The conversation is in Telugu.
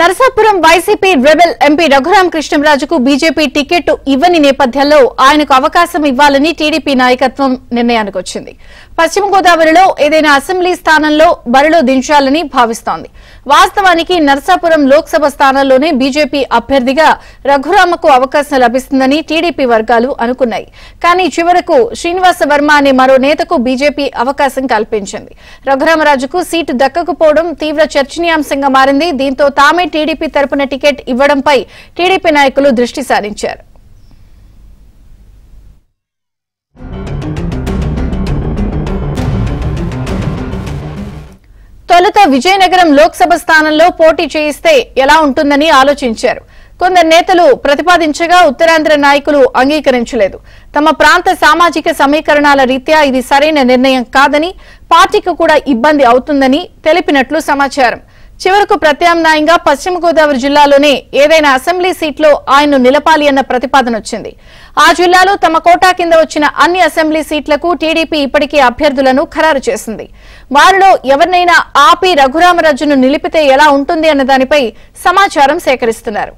Narasapuram YCP rebel MP Raghuram కృష్ణంరాజుకు బీజేపీ టికెట్ ఇవ్వని నేపథ్యంలో ఆయనకు అవకాశం ఇవ్వాలని టీడీపీ నాయకత్వం నిర్ణయానికి వచ్చింది పశ్చిమ గోదావరిలో ఏదైనా అసెంబ్లీ స్థానంలో బరిలో దించాలని భావిస్తోంది వాస్తవానికి నర్సాపురం లోక్సభ స్థానంలోనే బీజేపీ అభ్యర్థిగా రఘురామకు అవకాశం లభిస్తుందని టీడీపీ వర్గాలు అనుకున్నాయి కానీ చివరకు శ్రీనివాస వర్మ అనే మరో నేతకు బీజేపీ అవకాశం కల్పించింది రఘురామరాజుకు సీటు దక్కకపోవడం తీవ్ర చర్చనీయాంశంగా మారింది దీంతో తామే టీడీపీ తరపున టికెట్ ఇవ్వడంపై టీడీపీ నాయకులు దృష్టి సారించారు తొలుత విజయనగరం లోక్సభ స్థానంలో పోటీ చేయిస్తే ఎలా ఉంటుందని ఆలోచించారు కొందరు నేతలు ప్రతిపాదించగా ఉత్తరాంధ్ర నాయకులు అంగీకరించలేదు తమ ప్రాంత సామాజిక సమీకరణాల రీత్యా ఇది సరైన నిర్ణయం కాదని పార్టీకి కూడా ఇబ్బంది అవుతుందని తెలిపినట్లు సమాచారం చివరకు ప్రత్యామ్నాయంగా పశ్చిమ గోదావరి జిల్లాలోనే ఏదైనా అసెంబ్లీ సీట్లో ఆయన్ను నిలపాలి అన్న ప్రతిపాదన వచ్చింది ఆ జిల్లాలో తమ కోటా కింద వచ్చిన అన్ని అసెంబ్లీ సీట్లకు టీడీపీ ఇప్పటికే అభ్యర్థులను ఖరారు చేసింది వారిలో ఎవరినైనా ఆపి రఘురామరాజును నిలిపితే ఎలా ఉంటుంది అన్న దానిపై సమాచారం సేకరిస్తున్నారు